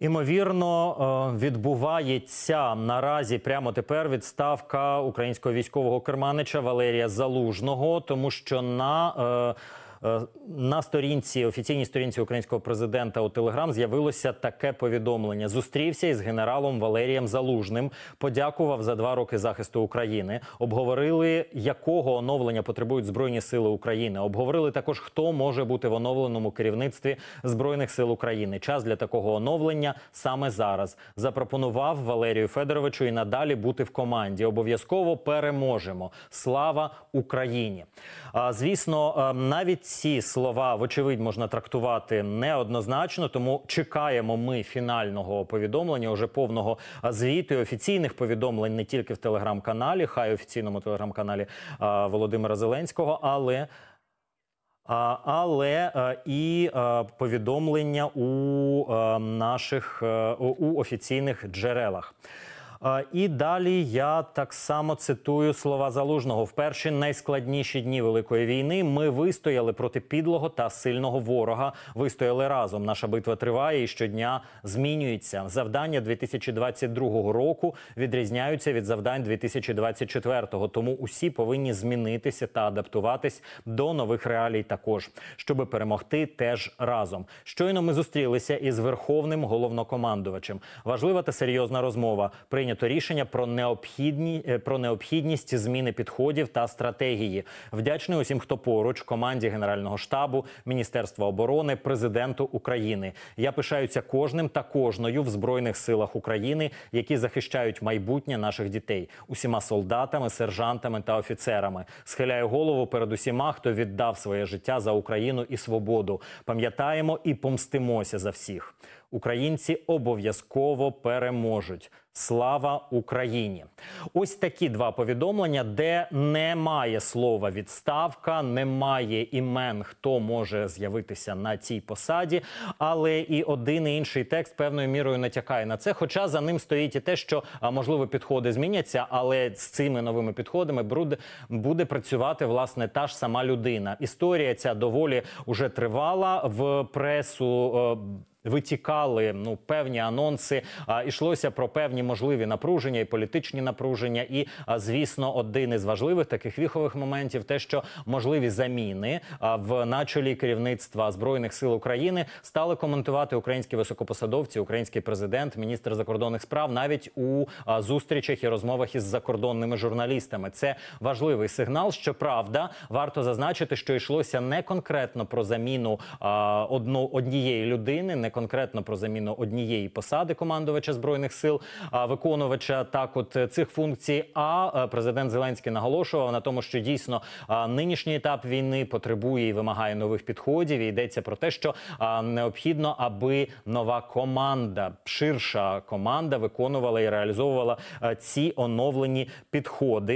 Імовірно, е, відбувається наразі прямо тепер відставка українського військового керманича Валерія Залужного, тому що на е, Е, на сторінці офіційній сторінці українського президента у Телеграм з'явилося таке повідомлення: зустрівся із генералом Валерієм Залужним. Подякував за два роки захисту України. Обговорили, якого оновлення потребують збройні сили України. Обговорили також, хто може бути в оновленому керівництві збройних сил України. Час для такого оновлення саме зараз. Запропонував Валерію Федоровичу і надалі бути в команді. Обов'язково переможемо. Слава Україні! А, звісно, е, навіть ці слова вочевидь можна трактувати неоднозначно, тому чекаємо ми фінального повідомлення, уже повного звіту і офіційних повідомлень не тільки в телеграм-каналі, хай офіційному телеграм-каналі Володимира Зеленського, але а, але а, і а, повідомлення у а, наших а, у офіційних джерелах. І далі я так само цитую слова залужного в перші найскладніші дні великої війни. Ми вистояли проти підлого та сильного ворога. Вистояли разом. Наша битва триває і щодня змінюється. Завдання 2022 року відрізняються від завдань 2024. Тому усі повинні змінитися та адаптуватись до нових реалій. Також щоб перемогти, теж разом. Щойно ми зустрілися із верховним головнокомандувачем. Важлива та серйозна розмова. При прийнято рішення про необхідні е, про необхідність зміни підходів та стратегії. Вдячний усім, хто поруч, команді Генерального штабу, Міністерства оборони, президенту України. Я пишаюся кожним та кожною в збройних силах України, які захищають майбутнє наших дітей, усіма солдатами, сержантами та офіцерами. Схиляю голову перед усіма, хто віддав своє життя за Україну і свободу. Пам'ятаємо і помстимося за всіх. Українці обов'язково переможуть. Слава Україні! Ось такі два повідомлення, де немає слова відставка, немає імен, хто може з'явитися на цій посаді. Але і один і інший текст певною мірою натякає на це. Хоча за ним стоїть і те, що можливо підходи зміняться, але з цими новими підходами буде працювати власне та ж сама людина. Історія ця доволі уже тривала в пресу. Е, витікали ну певні анонси. А, йшлося про певні можливі напруження і політичні напруження. І звісно, один із важливих таких віхових моментів те, що можливі заміни а, в начолі керівництва збройних сил України стали коментувати українські високопосадовці, український президент, міністр закордонних справ, навіть у зустрічах і розмовах із закордонними журналістами. Це важливий сигнал. Щоправда, варто зазначити, що йшлося не конкретно про заміну одну однієї людини, не конкретно про заміну однієї посади командувача збройних сил, виконувача так, от е, цих функцій. А е, президент Зеленський наголошував на тому, що дійсно нинішній етап війни потребує і вимагає нових підходів. І йдеться про те, що необхідно, аби нова команда, ширша команда, виконувала і реалізовувала е, ці оновлені підходи.